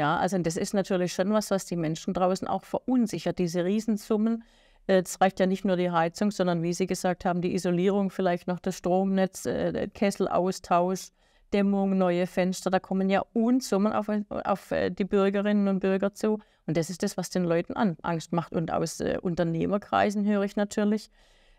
Ja, also das ist natürlich schon was, was die Menschen draußen auch verunsichert, diese Riesensummen. Es äh, reicht ja nicht nur die Heizung, sondern wie Sie gesagt haben, die Isolierung, vielleicht noch das Stromnetz, äh, Kesselaustausch, Dämmung, neue Fenster. Da kommen ja Unsummen auf, auf äh, die Bürgerinnen und Bürger zu. Und das ist das, was den Leuten an, Angst macht. Und aus Unternehmerkreisen höre ich natürlich,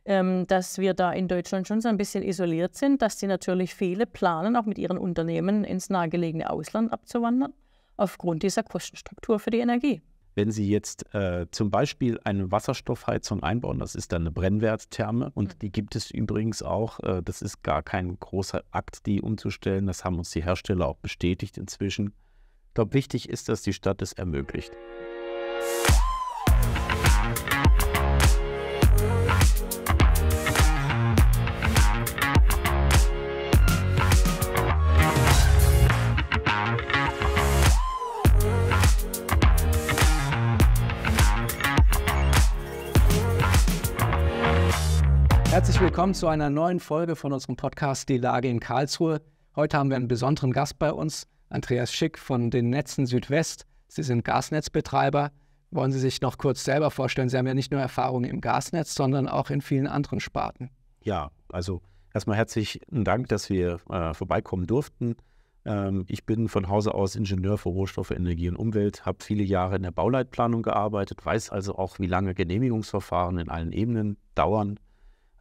ähm, dass wir da in Deutschland schon so ein bisschen isoliert sind, dass sie natürlich viele planen, auch mit ihren Unternehmen ins nahegelegene Ausland abzuwandern aufgrund dieser Kostenstruktur für die Energie. Wenn Sie jetzt äh, zum Beispiel eine Wasserstoffheizung einbauen, das ist dann eine Brennwerttherme und mhm. die gibt es übrigens auch. Äh, das ist gar kein großer Akt, die umzustellen. Das haben uns die Hersteller auch bestätigt inzwischen. Ich glaube, wichtig ist, dass die Stadt es ermöglicht. Herzlich willkommen zu einer neuen Folge von unserem Podcast Die Lage in Karlsruhe. Heute haben wir einen besonderen Gast bei uns, Andreas Schick von den Netzen Südwest. Sie sind Gasnetzbetreiber. Wollen Sie sich noch kurz selber vorstellen? Sie haben ja nicht nur Erfahrung im Gasnetz, sondern auch in vielen anderen Sparten. Ja, also erstmal herzlichen Dank, dass wir äh, vorbeikommen durften. Ähm, ich bin von Hause aus Ingenieur für Rohstoffe, Energie und Umwelt, habe viele Jahre in der Bauleitplanung gearbeitet, weiß also auch, wie lange Genehmigungsverfahren in allen Ebenen dauern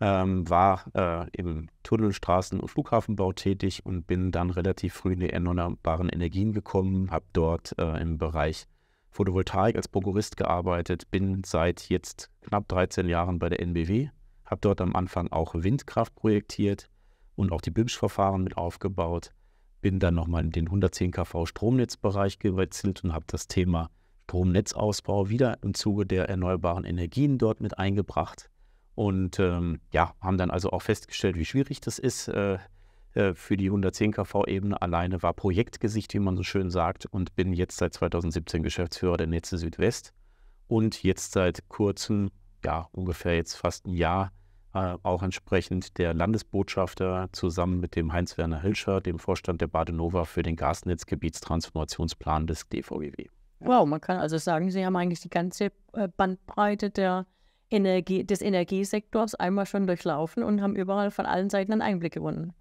ähm, war äh, im Tunnelstraßen- und Flughafenbau tätig und bin dann relativ früh in die erneuerbaren Energien gekommen, habe dort äh, im Bereich Photovoltaik als Prokurist gearbeitet, bin seit jetzt knapp 13 Jahren bei der NBW, habe dort am Anfang auch Windkraft projektiert und auch die BIMSCH-Verfahren mit aufgebaut, bin dann nochmal in den 110 kV Stromnetzbereich gewechselt und habe das Thema Stromnetzausbau wieder im Zuge der erneuerbaren Energien dort mit eingebracht und ähm, ja, haben dann also auch festgestellt, wie schwierig das ist. Äh, äh für die 110 kV-Ebene alleine war Projektgesicht, wie man so schön sagt, und bin jetzt seit 2017 Geschäftsführer der Netze Südwest und jetzt seit kurzem, ja, ungefähr jetzt fast ein Jahr, äh, auch entsprechend der Landesbotschafter zusammen mit dem Heinz-Werner Hilscher, dem Vorstand der Badenova für den Gasnetzgebietstransformationsplan des DVGW. Ja. Wow, man kann also sagen, Sie haben eigentlich die ganze äh, Bandbreite der Energie, des Energiesektors einmal schon durchlaufen und haben überall von allen Seiten einen Einblick gewonnen.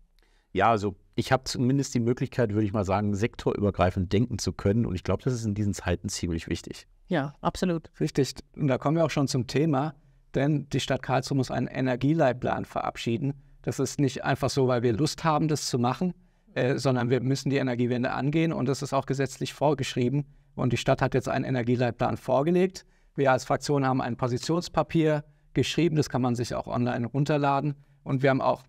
Ja, also ich habe zumindest die Möglichkeit, würde ich mal sagen, sektorübergreifend denken zu können. Und ich glaube, das ist in diesen Zeiten ziemlich wichtig. Ja, absolut. Richtig. Und da kommen wir auch schon zum Thema, denn die Stadt Karlsruhe muss einen Energieleitplan verabschieden. Das ist nicht einfach so, weil wir Lust haben, das zu machen, äh, sondern wir müssen die Energiewende angehen und das ist auch gesetzlich vorgeschrieben. Und die Stadt hat jetzt einen Energieleitplan vorgelegt wir als Fraktion haben ein Positionspapier geschrieben, das kann man sich auch online runterladen. Und wir haben auch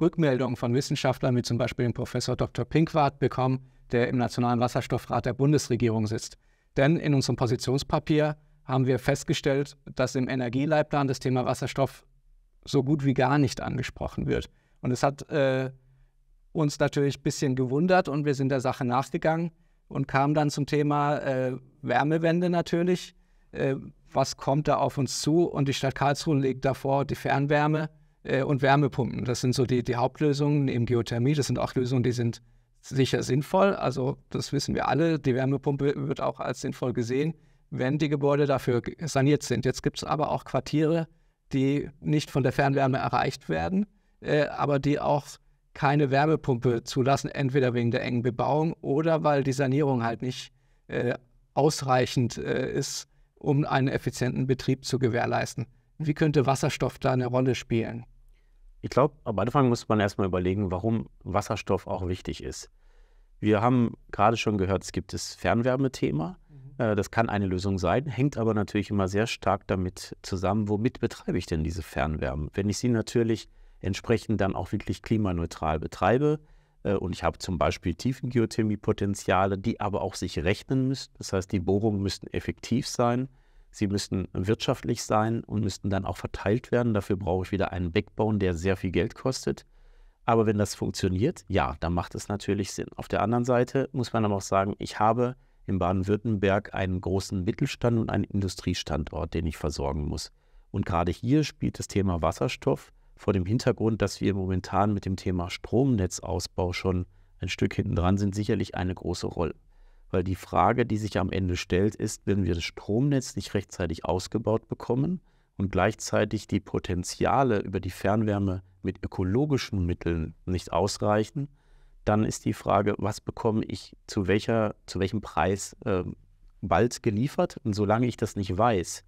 Rückmeldungen von Wissenschaftlern, wie zum Beispiel dem Professor Dr. Pinkwart, bekommen, der im Nationalen Wasserstoffrat der Bundesregierung sitzt. Denn in unserem Positionspapier haben wir festgestellt, dass im Energieleitplan das Thema Wasserstoff so gut wie gar nicht angesprochen wird. Und es hat äh, uns natürlich ein bisschen gewundert und wir sind der Sache nachgegangen und kamen dann zum Thema äh, Wärmewende natürlich äh, was kommt da auf uns zu. Und die Stadt Karlsruhe legt davor die Fernwärme äh, und Wärmepumpen. Das sind so die, die Hauptlösungen neben Geothermie. Das sind auch Lösungen, die sind sicher sinnvoll. Also das wissen wir alle. Die Wärmepumpe wird auch als sinnvoll gesehen, wenn die Gebäude dafür saniert sind. Jetzt gibt es aber auch Quartiere, die nicht von der Fernwärme erreicht werden, äh, aber die auch keine Wärmepumpe zulassen, entweder wegen der engen Bebauung oder weil die Sanierung halt nicht äh, ausreichend äh, ist, um einen effizienten Betrieb zu gewährleisten. Wie könnte Wasserstoff da eine Rolle spielen? Ich glaube, am Anfang muss man erstmal überlegen, warum Wasserstoff auch wichtig ist. Wir haben gerade schon gehört, es gibt das Fernwärmethema. Mhm. Äh, das kann eine Lösung sein, hängt aber natürlich immer sehr stark damit zusammen, womit betreibe ich denn diese Fernwärme. Wenn ich sie natürlich entsprechend dann auch wirklich klimaneutral betreibe, äh, und ich habe zum Beispiel Tiefengeothermie-Potenziale, die aber auch sich rechnen müssen. Das heißt, die Bohrungen müssten effektiv sein, sie müssten wirtschaftlich sein und müssten dann auch verteilt werden. Dafür brauche ich wieder einen Backbone, der sehr viel Geld kostet. Aber wenn das funktioniert, ja, dann macht es natürlich Sinn. Auf der anderen Seite muss man aber auch sagen, ich habe in Baden-Württemberg einen großen Mittelstand und einen Industriestandort, den ich versorgen muss. Und gerade hier spielt das Thema Wasserstoff vor dem Hintergrund, dass wir momentan mit dem Thema Stromnetzausbau schon ein Stück hinten dran sind, sicherlich eine große Rolle. Weil die Frage, die sich am Ende stellt, ist, wenn wir das Stromnetz nicht rechtzeitig ausgebaut bekommen und gleichzeitig die Potenziale über die Fernwärme mit ökologischen Mitteln nicht ausreichen, dann ist die Frage, was bekomme ich zu, welcher, zu welchem Preis äh, bald geliefert? Und solange ich das nicht weiß,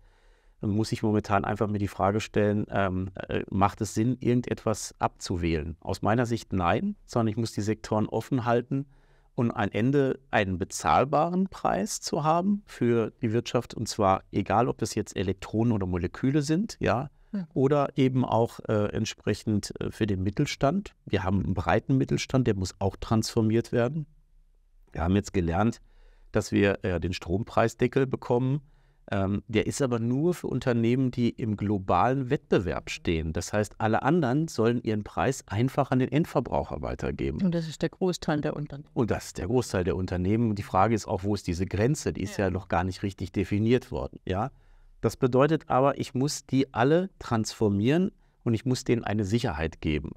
dann muss ich momentan einfach mir die Frage stellen, ähm, äh, macht es Sinn, irgendetwas abzuwählen? Aus meiner Sicht nein, sondern ich muss die Sektoren offen halten und am ein Ende einen bezahlbaren Preis zu haben für die Wirtschaft. Und zwar egal, ob das jetzt Elektronen oder Moleküle sind, ja, oder eben auch äh, entsprechend äh, für den Mittelstand. Wir haben einen breiten Mittelstand, der muss auch transformiert werden. Wir haben jetzt gelernt, dass wir äh, den Strompreisdeckel bekommen ähm, der ist aber nur für Unternehmen, die im globalen Wettbewerb stehen. Das heißt, alle anderen sollen ihren Preis einfach an den Endverbraucher weitergeben. Und das ist der Großteil der Unternehmen. Und das ist der Großteil der Unternehmen. Die Frage ist auch, wo ist diese Grenze? Die ist ja, ja noch gar nicht richtig definiert worden. Ja? Das bedeutet aber, ich muss die alle transformieren und ich muss denen eine Sicherheit geben.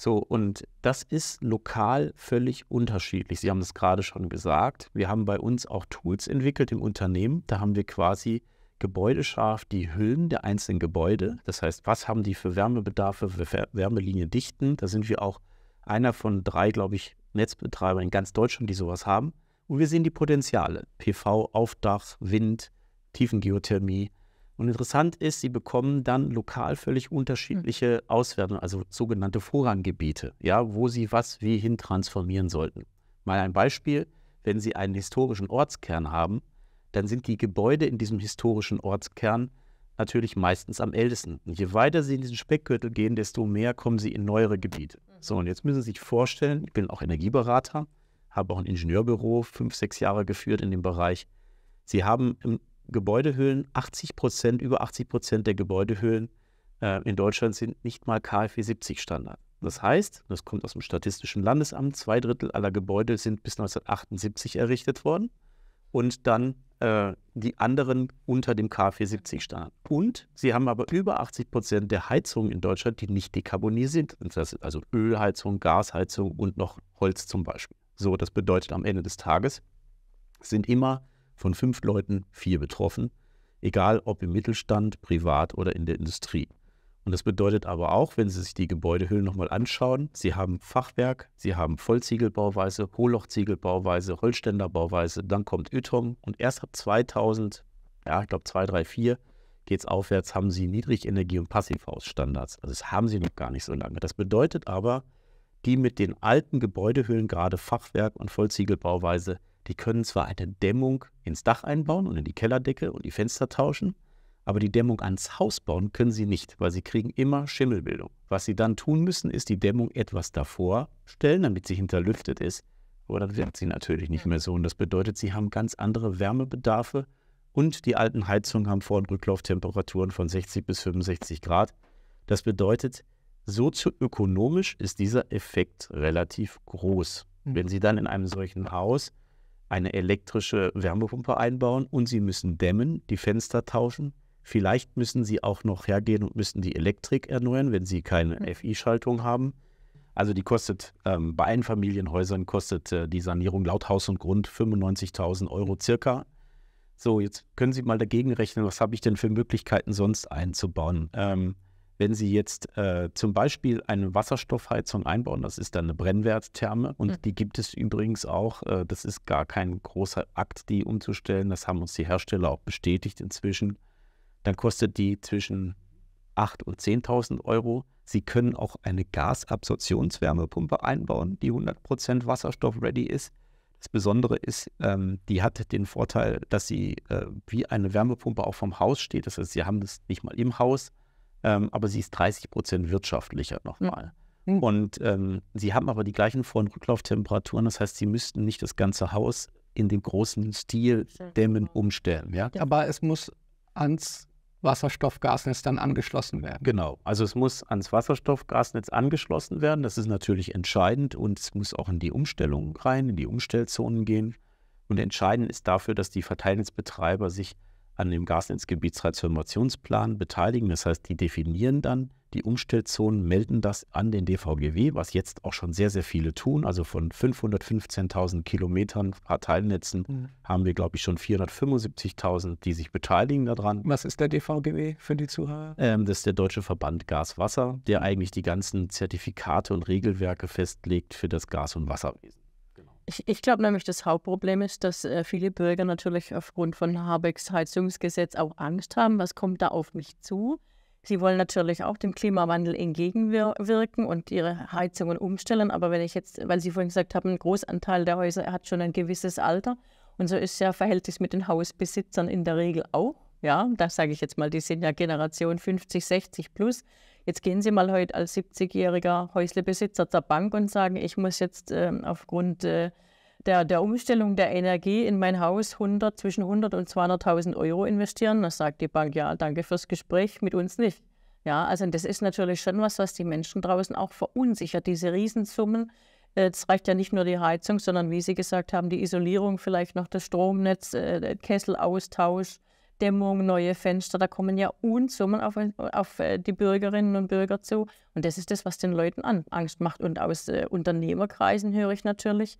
So, und das ist lokal völlig unterschiedlich. Sie haben es gerade schon gesagt. Wir haben bei uns auch Tools entwickelt im Unternehmen. Da haben wir quasi gebäudescharf die Hüllen der einzelnen Gebäude. Das heißt, was haben die für Wärmebedarfe, für Wärmelinien dichten? Da sind wir auch einer von drei, glaube ich, Netzbetreibern in ganz Deutschland, die sowas haben. Und wir sehen die Potenziale. PV, Aufdach, Wind, Tiefengeothermie, und interessant ist, sie bekommen dann lokal völlig unterschiedliche hm. Auswertungen, also sogenannte Vorranggebiete, ja, wo sie was wie hin transformieren sollten. Mal ein Beispiel, wenn sie einen historischen Ortskern haben, dann sind die Gebäude in diesem historischen Ortskern natürlich meistens am ältesten. Und je weiter sie in diesen Speckgürtel gehen, desto mehr kommen sie in neuere Gebiete. Hm. So, und jetzt müssen Sie sich vorstellen, ich bin auch Energieberater, habe auch ein Ingenieurbüro fünf, sechs Jahre geführt in dem Bereich. Sie haben im Gebäudehöhlen, 80 Prozent, über 80 Prozent der Gebäudehöhlen äh, in Deutschland sind nicht mal KfW 70 Standard. Das heißt, das kommt aus dem Statistischen Landesamt, zwei Drittel aller Gebäude sind bis 1978 errichtet worden und dann äh, die anderen unter dem KfW 70 Standard. Und sie haben aber über 80 Prozent der Heizungen in Deutschland, die nicht dekarbonisiert sind. also Ölheizung, Gasheizung und noch Holz zum Beispiel. So, das bedeutet am Ende des Tages sind immer von fünf Leuten vier betroffen, egal ob im Mittelstand, privat oder in der Industrie. Und das bedeutet aber auch, wenn Sie sich die Gebäudehüllen nochmal anschauen, Sie haben Fachwerk, Sie haben Vollziegelbauweise, Hohlochziegelbauweise, Holzständerbauweise, dann kommt Ytong und erst ab 2000, ja, ich glaube 234, geht es aufwärts, haben Sie Niedrigenergie- und Passivhausstandards. Also das haben Sie noch gar nicht so lange. Das bedeutet aber, die mit den alten Gebäudehüllen, gerade Fachwerk und Vollziegelbauweise, die können zwar eine Dämmung ins Dach einbauen und in die Kellerdecke und die Fenster tauschen, aber die Dämmung ans Haus bauen können sie nicht, weil sie kriegen immer Schimmelbildung. Was sie dann tun müssen, ist die Dämmung etwas davor stellen, damit sie hinterlüftet ist. Aber dann wird sie natürlich nicht mehr so. Und das bedeutet, sie haben ganz andere Wärmebedarfe und die alten Heizungen haben Vor- und Rücklauftemperaturen von 60 bis 65 Grad. Das bedeutet, sozioökonomisch ist dieser Effekt relativ groß. Mhm. Wenn Sie dann in einem solchen Haus eine elektrische Wärmepumpe einbauen und sie müssen dämmen, die Fenster tauschen. Vielleicht müssen sie auch noch hergehen und müssen die Elektrik erneuern, wenn sie keine mhm. FI-Schaltung haben. Also die kostet ähm, bei Einfamilienhäusern kostet äh, die Sanierung laut Haus und Grund 95.000 Euro circa. So, jetzt können Sie mal dagegen rechnen, was habe ich denn für Möglichkeiten sonst einzubauen? Ähm, wenn Sie jetzt äh, zum Beispiel eine Wasserstoffheizung einbauen, das ist dann eine Brennwerttherme und mhm. die gibt es übrigens auch. Äh, das ist gar kein großer Akt, die umzustellen. Das haben uns die Hersteller auch bestätigt inzwischen. Dann kostet die zwischen 8.000 und 10.000 Euro. Sie können auch eine Gasabsorptionswärmepumpe einbauen, die 100% Wasserstoff-ready ist. Das Besondere ist, ähm, die hat den Vorteil, dass sie äh, wie eine Wärmepumpe auch vom Haus steht. Das heißt, sie haben das nicht mal im Haus, ähm, aber sie ist 30 Prozent wirtschaftlicher nochmal. Mhm. Und ähm, sie haben aber die gleichen Vor- und Rücklauftemperaturen, das heißt, sie müssten nicht das ganze Haus in dem großen Stil genau. dämmen umstellen. Ja? Aber es muss ans Wasserstoffgasnetz dann angeschlossen werden. Genau, also es muss ans Wasserstoffgasnetz angeschlossen werden, das ist natürlich entscheidend und es muss auch in die Umstellung rein, in die Umstellzonen gehen. Und entscheidend ist dafür, dass die Verteilnetzbetreiber sich an dem Gasnetzgebietstransformationsplan beteiligen. Das heißt, die definieren dann die Umstellzonen, melden das an den DVGW, was jetzt auch schon sehr, sehr viele tun. Also von 515.000 Kilometern Parteinetzen mhm. haben wir, glaube ich, schon 475.000, die sich beteiligen daran. Was ist der DVGW für die Zuhörer? Ähm, das ist der Deutsche Verband Gas-Wasser, der mhm. eigentlich die ganzen Zertifikate und Regelwerke festlegt für das Gas- und Wasserwesen. Ich, ich glaube nämlich, das Hauptproblem ist, dass äh, viele Bürger natürlich aufgrund von Habecks Heizungsgesetz auch Angst haben, was kommt da auf mich zu. Sie wollen natürlich auch dem Klimawandel entgegenwirken und ihre Heizungen umstellen. Aber wenn ich jetzt, weil Sie vorhin gesagt haben, ein Großanteil der Häuser hat schon ein gewisses Alter. Und so ist ja Verhältnis mit den Hausbesitzern in der Regel auch. Ja, da sage ich jetzt mal, die sind ja Generation 50, 60 plus. Jetzt gehen Sie mal heute als 70-jähriger Häuslebesitzer zur Bank und sagen, ich muss jetzt äh, aufgrund äh, der, der Umstellung der Energie in mein Haus 100, zwischen 100 und 200.000 Euro investieren. Das sagt die Bank, ja, danke fürs Gespräch, mit uns nicht. Ja, also das ist natürlich schon was, was die Menschen draußen auch verunsichert, diese Riesensummen. Es äh, reicht ja nicht nur die Heizung, sondern wie Sie gesagt haben, die Isolierung, vielleicht noch das Stromnetz, äh, Kesselaustausch, Dämmung, neue Fenster, da kommen ja Unsummen auf, auf äh, die Bürgerinnen und Bürger zu. Und das ist das, was den Leuten an, Angst macht. Und aus äh, Unternehmerkreisen höre ich natürlich,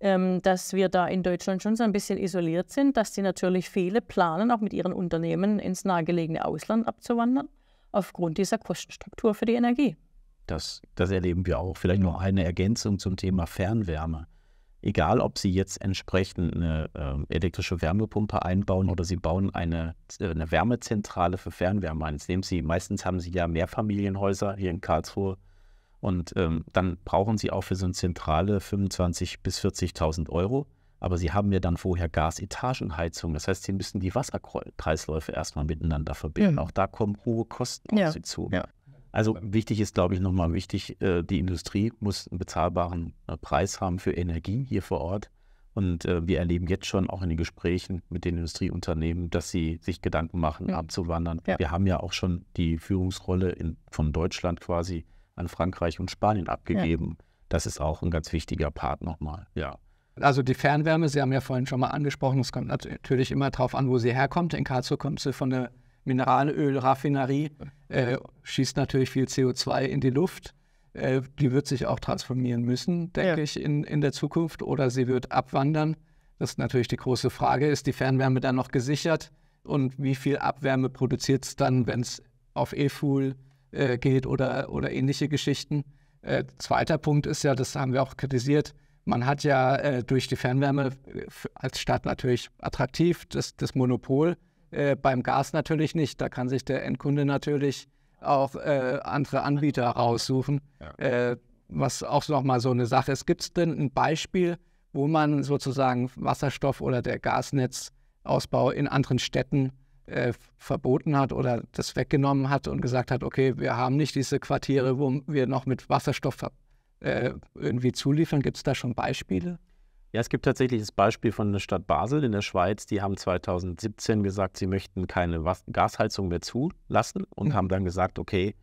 ähm, dass wir da in Deutschland schon so ein bisschen isoliert sind, dass die natürlich viele planen, auch mit ihren Unternehmen ins nahegelegene Ausland abzuwandern, aufgrund dieser Kostenstruktur für die Energie. Das, das erleben wir auch. Vielleicht noch eine Ergänzung zum Thema Fernwärme egal ob Sie jetzt entsprechend eine äh, elektrische Wärmepumpe einbauen oder Sie bauen eine, äh, eine Wärmezentrale für Fernwärme ein. Jetzt nehmen Sie, meistens haben Sie ja Mehrfamilienhäuser hier in Karlsruhe und ähm, dann brauchen Sie auch für so eine Zentrale 25.000 bis 40.000 Euro. Aber Sie haben ja dann vorher Gasetagenheizung. Das heißt, Sie müssen die Wasserkreisläufe erstmal miteinander verbinden. Ja. Genau. Auch da kommen hohe Kosten ja. auf Sie zu. Ja. Also wichtig ist, glaube ich, nochmal wichtig, äh, die Industrie muss einen bezahlbaren äh, Preis haben für Energie hier vor Ort. Und äh, wir erleben jetzt schon auch in den Gesprächen mit den Industrieunternehmen, dass sie sich Gedanken machen, ja. abzuwandern. Ja. Wir haben ja auch schon die Führungsrolle in, von Deutschland quasi an Frankreich und Spanien abgegeben. Ja. Das ist auch ein ganz wichtiger Part nochmal, ja. Also die Fernwärme, Sie haben ja vorhin schon mal angesprochen, es kommt natürlich immer darauf an, wo sie herkommt. In Karlsruhe kommt sie von der Mineralölraffinerie äh, schießt natürlich viel CO2 in die Luft. Äh, die wird sich auch transformieren müssen, denke ja. ich, in, in der Zukunft. Oder sie wird abwandern. Das ist natürlich die große Frage. Ist die Fernwärme dann noch gesichert? Und wie viel Abwärme produziert es dann, wenn es auf E-Fuel äh, geht oder, oder ähnliche Geschichten? Äh, zweiter Punkt ist ja, das haben wir auch kritisiert, man hat ja äh, durch die Fernwärme äh, als Stadt natürlich attraktiv das, das Monopol, äh, beim Gas natürlich nicht. Da kann sich der Endkunde natürlich auch äh, andere Anbieter raussuchen. Ja. Äh, was auch nochmal so eine Sache ist. Gibt es denn ein Beispiel, wo man sozusagen Wasserstoff oder der Gasnetzausbau in anderen Städten äh, verboten hat oder das weggenommen hat und gesagt hat, okay, wir haben nicht diese Quartiere, wo wir noch mit Wasserstoff äh, irgendwie zuliefern. Gibt es da schon Beispiele? Ja, es gibt tatsächlich das Beispiel von der Stadt Basel in der Schweiz. Die haben 2017 gesagt, sie möchten keine Was Gasheizung mehr zulassen und mhm. haben dann gesagt, okay,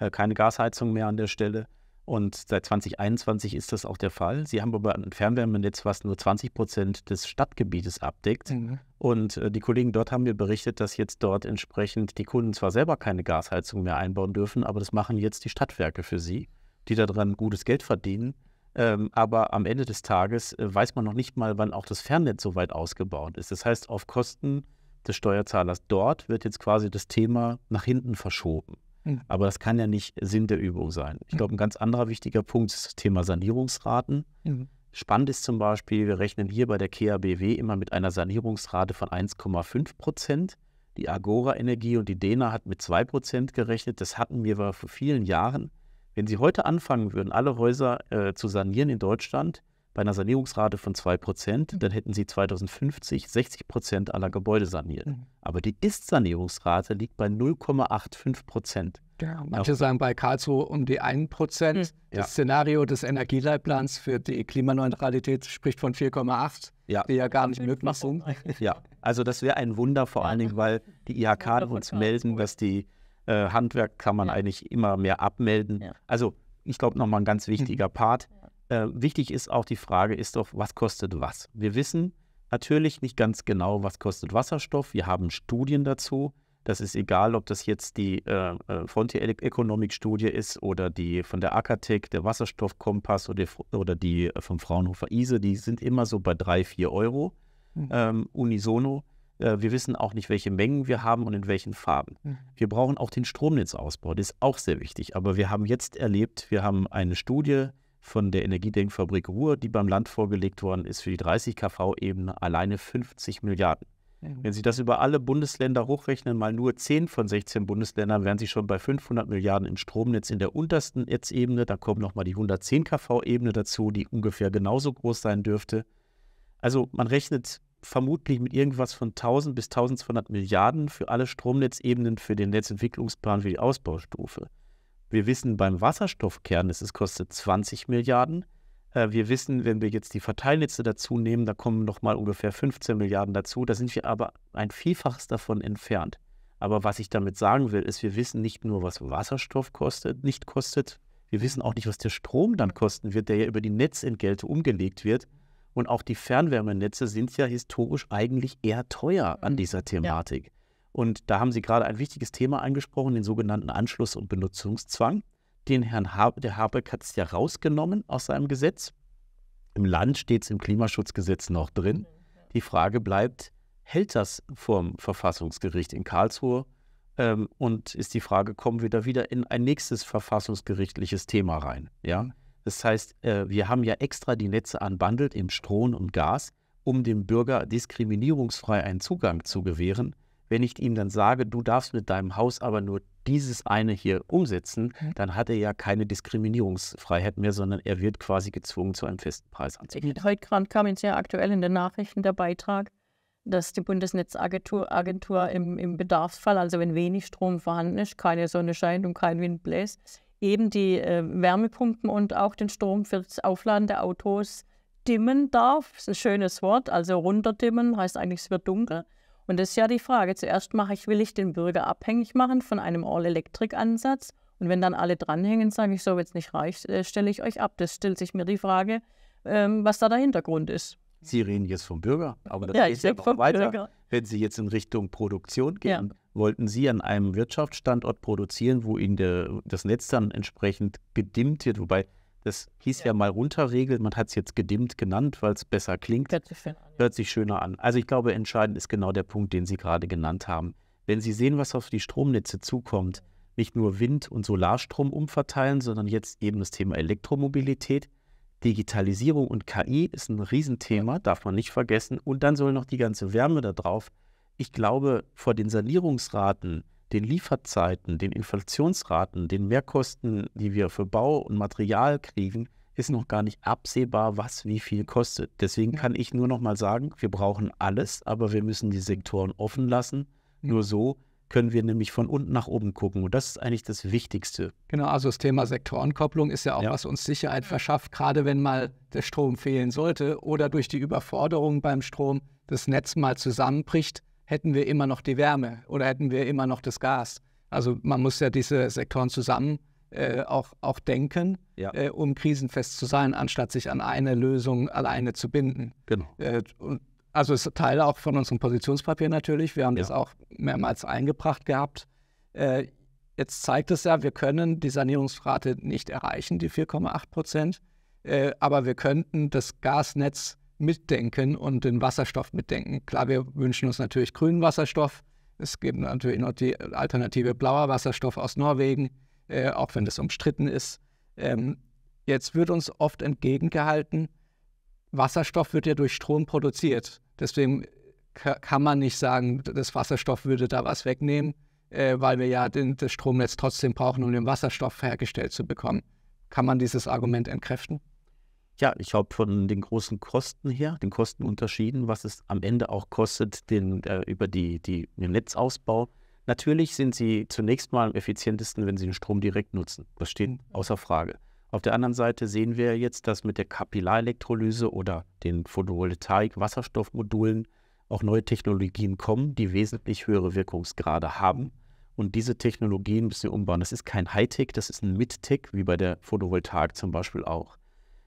äh, keine Gasheizung mehr an der Stelle. Und seit 2021 ist das auch der Fall. Sie haben aber ein Fernwärmenetz, was nur 20 Prozent des Stadtgebietes abdeckt. Mhm. Und äh, die Kollegen dort haben mir berichtet, dass jetzt dort entsprechend die Kunden zwar selber keine Gasheizung mehr einbauen dürfen, aber das machen jetzt die Stadtwerke für sie, die daran gutes Geld verdienen. Ähm, aber am Ende des Tages äh, weiß man noch nicht mal, wann auch das Fernnetz so weit ausgebaut ist. Das heißt, auf Kosten des Steuerzahlers dort wird jetzt quasi das Thema nach hinten verschoben. Mhm. Aber das kann ja nicht Sinn der Übung sein. Ich hm. glaube, ein ganz anderer wichtiger Punkt ist das Thema Sanierungsraten. Mhm. Spannend ist zum Beispiel, wir rechnen hier bei der KABW immer mit einer Sanierungsrate von 1,5 Prozent. Die Agora Energie und die Dena hat mit 2 Prozent gerechnet. Das hatten wir vor vielen Jahren. Wenn Sie heute anfangen würden, alle Häuser äh, zu sanieren in Deutschland, bei einer Sanierungsrate von 2%, mhm. dann hätten sie 2050 60% Prozent aller Gebäude saniert. Mhm. Aber die Ist-Sanierungsrate liegt bei 0,85%. Genau, ja, manche Auch, sagen bei Karlsruhe um die 1%. Mhm. Das ja. Szenario des Energieleitplans für die Klimaneutralität spricht von 4,8, ja. die ja gar nicht möglich sind. Ja, also das wäre ein Wunder, vor allen Dingen, weil die IHK uns melden, dass die äh, Handwerk kann man ja. eigentlich immer mehr abmelden. Ja. Also ich glaube, nochmal ein ganz mhm. wichtiger Part. Äh, wichtig ist auch die Frage, ist doch, was kostet was? Wir wissen natürlich nicht ganz genau, was kostet Wasserstoff. Wir haben Studien dazu. Das ist egal, ob das jetzt die äh, äh Frontier Economic Studie ist oder die von der Akatec, der Wasserstoffkompass oder, oder die äh, vom Fraunhofer ISE. Die sind immer so bei drei, vier Euro mhm. ähm, unisono. Äh, wir wissen auch nicht, welche Mengen wir haben und in welchen Farben. Mhm. Wir brauchen auch den Stromnetzausbau, das ist auch sehr wichtig. Aber wir haben jetzt erlebt, wir haben eine Studie von der Energiedenkfabrik Ruhr, die beim Land vorgelegt worden ist, für die 30 kV-Ebene alleine 50 Milliarden. Wenn Sie das über alle Bundesländer hochrechnen, mal nur 10 von 16 Bundesländern, wären Sie schon bei 500 Milliarden im Stromnetz in der untersten Netzebene. Da kommt nochmal die 110 kV-Ebene dazu, die ungefähr genauso groß sein dürfte. Also man rechnet vermutlich mit irgendwas von 1000 bis 1200 Milliarden für alle Stromnetzebenen, für den Netzentwicklungsplan, für die Ausbaustufe. Wir wissen beim Wasserstoffkern, es kostet 20 Milliarden. Äh, wir wissen, wenn wir jetzt die Verteilnetze dazu nehmen, da kommen nochmal ungefähr 15 Milliarden dazu. Da sind wir aber ein Vielfaches davon entfernt. Aber was ich damit sagen will, ist, wir wissen nicht nur, was Wasserstoff kostet, nicht kostet. Wir wissen auch nicht, was der Strom dann kosten wird, der ja über die Netzentgelte umgelegt wird. Und auch die Fernwärmenetze sind ja historisch eigentlich eher teuer an mhm. dieser Thematik. Ja. Und da haben Sie gerade ein wichtiges Thema angesprochen, den sogenannten Anschluss- und Benutzungszwang. Den Herrn Habe, der Habeck hat es ja rausgenommen aus seinem Gesetz. Im Land steht es im Klimaschutzgesetz noch drin. Mhm, die Frage bleibt, hält das vom Verfassungsgericht in Karlsruhe? Ähm, und ist die Frage, kommen wir da wieder in ein nächstes verfassungsgerichtliches Thema rein? Ja. Mhm. Das heißt, äh, wir haben ja extra die Netze anbandelt im Strom und Gas, um dem Bürger diskriminierungsfrei einen Zugang zu gewähren. Wenn ich ihm dann sage, du darfst mit deinem Haus aber nur dieses eine hier umsetzen, mhm. dann hat er ja keine Diskriminierungsfreiheit mehr, sondern er wird quasi gezwungen, zu einem festen Preis anzubieten. Heute gerade kam jetzt ja aktuell in den Nachrichten der Beitrag, dass die Bundesnetzagentur Agentur im, im Bedarfsfall, also wenn wenig Strom vorhanden ist, keine Sonne scheint und kein Wind bläst, eben die äh, Wärmepumpen und auch den Strom für das Aufladen der Autos dimmen darf. Das ist ein schönes Wort, also runterdimmen heißt eigentlich, es wird dunkel. Und das ist ja die Frage. Zuerst mache ich, will ich den Bürger abhängig machen von einem All-Electric-Ansatz? Und wenn dann alle dranhängen, sage ich so, wenn es nicht reicht, äh, stelle ich euch ab. Das stellt sich mir die Frage, ähm, was da der Hintergrund ist. Sie reden jetzt vom Bürger, aber das ja, geht ja noch weiter. Bürger. Wenn Sie jetzt in Richtung Produktion gehen, ja. wollten Sie an einem Wirtschaftsstandort produzieren, wo Ihnen der, das Netz dann entsprechend gedimmt wird, wobei das hieß ja, ja mal runterregelt, man hat es jetzt gedimmt genannt, weil es besser klingt. Hört sich, an, Hört sich schöner an. Also ich glaube, entscheidend ist genau der Punkt, den Sie gerade genannt haben. Wenn Sie sehen, was auf die Stromnetze zukommt, nicht nur Wind- und Solarstrom umverteilen, sondern jetzt eben das Thema Elektromobilität, Digitalisierung und KI ist ein Riesenthema, darf man nicht vergessen. Und dann soll noch die ganze Wärme da drauf. Ich glaube, vor den Sanierungsraten, den Lieferzeiten, den Inflationsraten, den Mehrkosten, die wir für Bau und Material kriegen, ist noch gar nicht absehbar, was wie viel kostet. Deswegen kann ich nur noch mal sagen, wir brauchen alles, aber wir müssen die Sektoren offen lassen. Nur so können wir nämlich von unten nach oben gucken. Und das ist eigentlich das Wichtigste. Genau, also das Thema Sektorenkopplung ist ja auch, ja. was uns Sicherheit verschafft, gerade wenn mal der Strom fehlen sollte oder durch die Überforderung beim Strom das Netz mal zusammenbricht, hätten wir immer noch die Wärme oder hätten wir immer noch das Gas. Also man muss ja diese Sektoren zusammen äh, auch, auch denken, ja. äh, um krisenfest zu sein, anstatt sich an eine Lösung alleine zu binden. Genau. Äh, und also ist Teil auch von unserem Positionspapier natürlich. Wir haben ja. das auch mehrmals eingebracht gehabt. Äh, jetzt zeigt es ja, wir können die Sanierungsrate nicht erreichen, die 4,8 Prozent. Äh, aber wir könnten das Gasnetz mitdenken und den Wasserstoff mitdenken. Klar, wir wünschen uns natürlich grünen Wasserstoff. Es gibt natürlich noch die Alternative blauer Wasserstoff aus Norwegen, äh, auch wenn das umstritten ist. Ähm, jetzt wird uns oft entgegengehalten, Wasserstoff wird ja durch Strom produziert. Deswegen kann man nicht sagen, das Wasserstoff würde da was wegnehmen, äh, weil wir ja den, das Stromnetz trotzdem brauchen, um den Wasserstoff hergestellt zu bekommen. Kann man dieses Argument entkräften? Ja, ich glaube, von den großen Kosten her, den Kostenunterschieden, was es am Ende auch kostet, den, äh, über die, die, den Netzausbau. Natürlich sind sie zunächst mal am effizientesten, wenn sie den Strom direkt nutzen. Das steht hm. außer Frage. Auf der anderen Seite sehen wir jetzt, dass mit der Kapillarelektrolyse oder den Photovoltaik-Wasserstoffmodulen auch neue Technologien kommen, die wesentlich höhere Wirkungsgrade haben. Und diese Technologien müssen wir umbauen. Das ist kein Hightech, das ist ein Mid-Tech, wie bei der Photovoltaik zum Beispiel auch.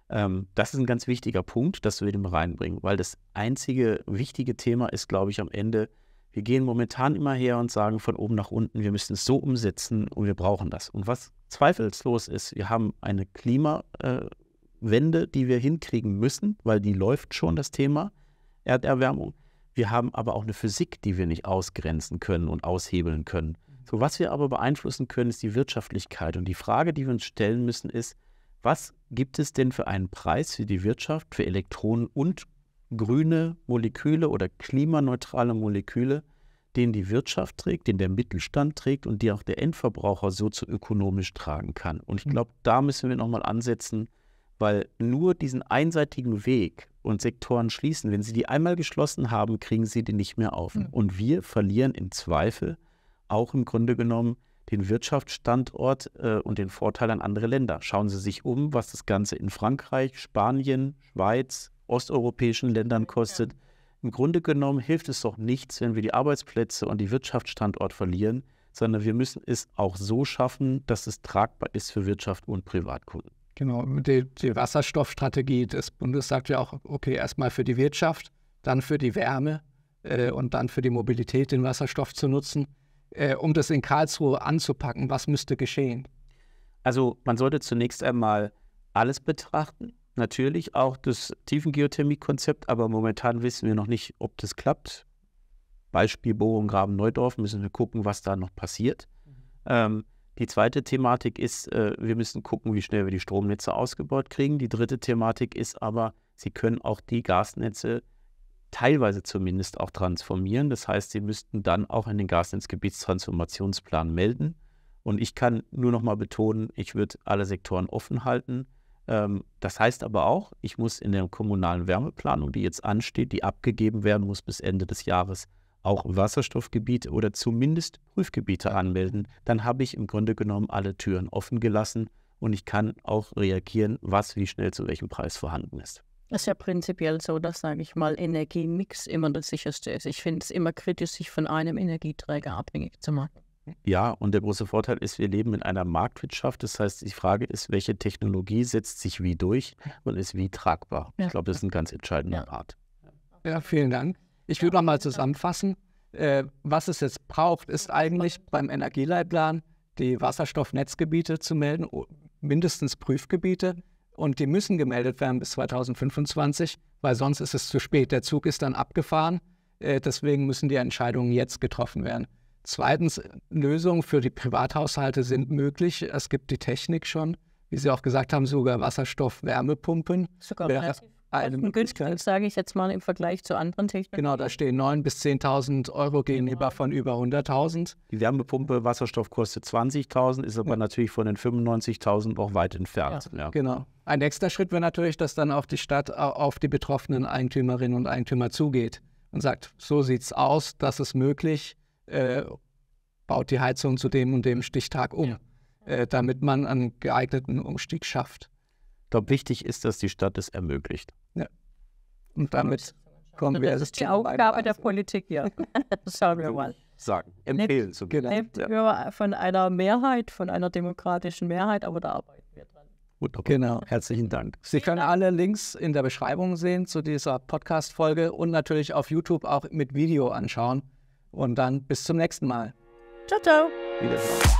Ähm, das ist ein ganz wichtiger Punkt, dass wir den reinbringen, weil das einzige wichtige Thema ist, glaube ich, am Ende, wir gehen momentan immer her und sagen von oben nach unten, wir müssen es so umsetzen und wir brauchen das. Und was zweifellos ist, wir haben eine Klimawende, die wir hinkriegen müssen, weil die läuft schon, das Thema Erderwärmung. Wir haben aber auch eine Physik, die wir nicht ausgrenzen können und aushebeln können. Mhm. So, was wir aber beeinflussen können, ist die Wirtschaftlichkeit. Und die Frage, die wir uns stellen müssen, ist, was gibt es denn für einen Preis für die Wirtschaft, für Elektronen und grüne Moleküle oder klimaneutrale Moleküle, den die Wirtschaft trägt, den der Mittelstand trägt und die auch der Endverbraucher sozioökonomisch tragen kann. Und ich mhm. glaube, da müssen wir nochmal ansetzen, weil nur diesen einseitigen Weg und Sektoren schließen, wenn sie die einmal geschlossen haben, kriegen sie die nicht mehr auf. Und wir verlieren im Zweifel auch im Grunde genommen den Wirtschaftsstandort äh, und den Vorteil an andere Länder. Schauen Sie sich um, was das Ganze in Frankreich, Spanien, Schweiz, osteuropäischen Ländern kostet. Ja im Grunde genommen hilft es doch nichts, wenn wir die Arbeitsplätze und die Wirtschaftsstandort verlieren, sondern wir müssen es auch so schaffen, dass es tragbar ist für Wirtschaft und Privatkunden. Genau, die, die Wasserstoffstrategie des Bundes sagt ja auch, okay, erstmal für die Wirtschaft, dann für die Wärme äh, und dann für die Mobilität den Wasserstoff zu nutzen. Äh, um das in Karlsruhe anzupacken, was müsste geschehen? Also man sollte zunächst einmal alles betrachten, natürlich auch das Tiefengeothermie-Konzept, aber momentan wissen wir noch nicht, ob das klappt. Beispiel Bohrung Graben Neudorf, müssen wir gucken, was da noch passiert. Mhm. Ähm, die zweite Thematik ist, äh, wir müssen gucken, wie schnell wir die Stromnetze ausgebaut kriegen. Die dritte Thematik ist aber, sie können auch die Gasnetze teilweise zumindest auch transformieren. Das heißt, sie müssten dann auch in den Gasnetzgebietstransformationsplan melden. Und ich kann nur noch mal betonen, ich würde alle Sektoren offen halten. Ähm, das heißt aber auch, ich muss in der kommunalen Wärmeplanung, die jetzt ansteht, die abgegeben werden muss bis Ende des Jahres, auch Wasserstoffgebiete oder zumindest Prüfgebiete anmelden. Dann habe ich im Grunde genommen alle Türen offen gelassen und ich kann auch reagieren, was wie schnell zu welchem Preis vorhanden ist. Es ist ja prinzipiell so, dass, sage ich mal, Energiemix immer das sicherste ist. Ich finde es immer kritisch, sich von einem Energieträger abhängig zu machen. Ja, und der große Vorteil ist, wir leben in einer Marktwirtschaft. Das heißt, die Frage ist, welche Technologie setzt sich wie durch und ist wie tragbar. Ja. Ich glaube, das ist ein ganz entscheidender ja. Part. Ja, vielen Dank. Ich will nochmal zusammenfassen. Äh, was es jetzt braucht, ist eigentlich beim Energieleitplan die Wasserstoffnetzgebiete zu melden, mindestens Prüfgebiete. Und die müssen gemeldet werden bis 2025, weil sonst ist es zu spät. Der Zug ist dann abgefahren. Äh, deswegen müssen die Entscheidungen jetzt getroffen werden. Zweitens, Lösungen für die Privathaushalte sind möglich. Es gibt die Technik schon, wie Sie auch gesagt haben, sogar Wasserstoff-Wärmepumpen. Sogar günstig, sage ich jetzt mal im Vergleich zu anderen Technologien. Genau, da stehen 9.000 bis 10.000 Euro gegenüber genau. von über 100.000. Die Wärmepumpe Wasserstoff kostet 20.000, ist aber ja. natürlich von den 95.000 auch weit entfernt. Ja. Ja. Genau. Ein nächster Schritt wäre natürlich, dass dann auch die Stadt auf die betroffenen Eigentümerinnen und Eigentümer zugeht und sagt, so sieht es aus, das ist möglich äh, baut die Heizung zu dem und dem Stichtag um, ja. äh, damit man einen geeigneten Umstieg schafft. Ich glaube, wichtig ist, dass die Stadt es ermöglicht. Ja. Und damit kommen wir. Das ist die Aufgabe der Politik hier. Schauen wir mal. Sagen, empfehlen zu genau. Ja. Von einer Mehrheit, von einer demokratischen Mehrheit, aber da arbeiten wir dran. Wunderbar. Genau. Herzlichen Dank. Sie können alle Links in der Beschreibung sehen zu dieser Podcast-Folge und natürlich auf YouTube auch mit Video anschauen. Und dann bis zum nächsten Mal. Ciao, ciao. Wiedersehen.